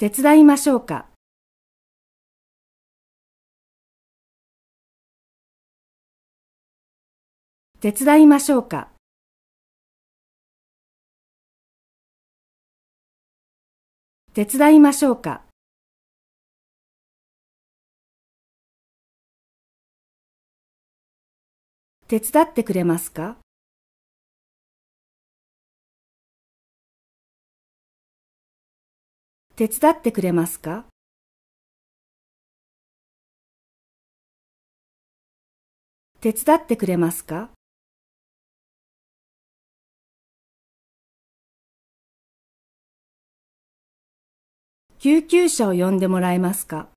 手伝いましょうか手伝いましょうか手伝いましょうか手伝ってくれますか手伝ってくれますか手伝ってくれますか救急車を呼んでもらえますか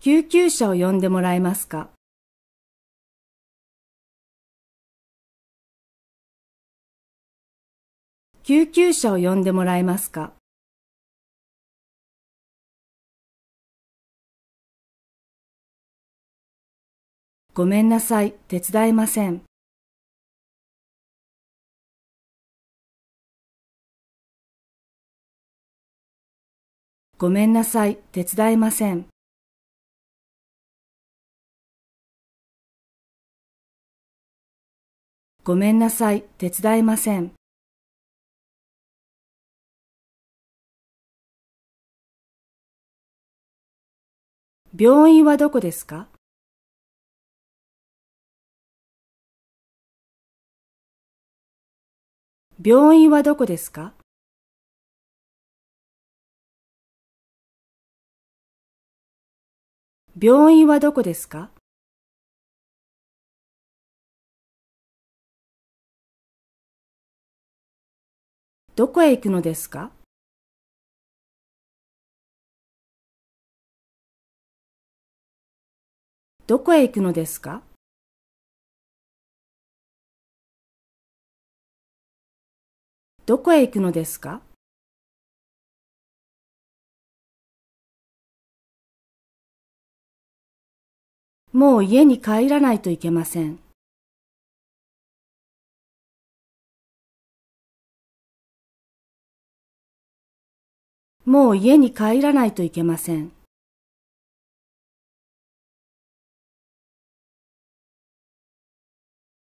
救急車を呼んでもらえますか救急車を呼んでもらえますかごめんなさい、手伝えません。ごめんなさい、手伝えません。ごめんなさい、手伝えません。病院はどこですか病院はどこですか病院はどこですかどこへ行くのですかどこへ行くのですかどこへ行くのですかもう家に帰らないといけません。もう家に帰らないといけません。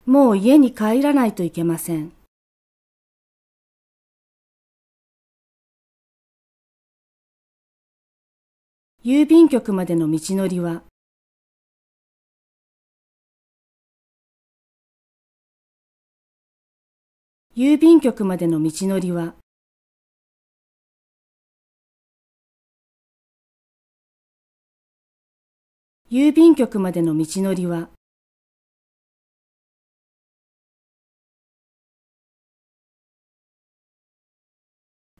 もう家に帰らないといけません。郵便局までの道のりは、郵便局までの道のりは、郵便局までの道のりは、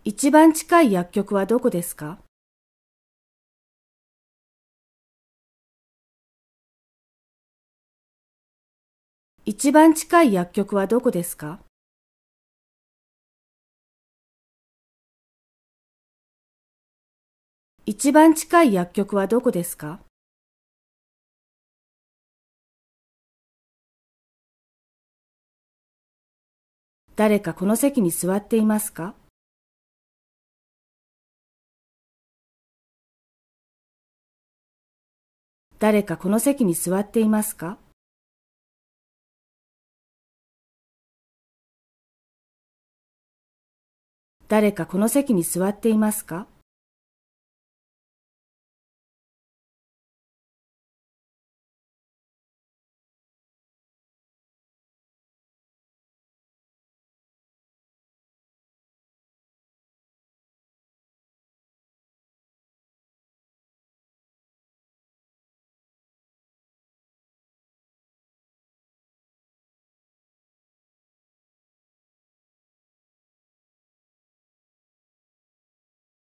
一番近い薬局はどこですか一番近い薬局はどこですか一番近い薬局はどこですか誰かこの席に座っていますか誰かこの席に座っていますか誰かこの席に座っていますか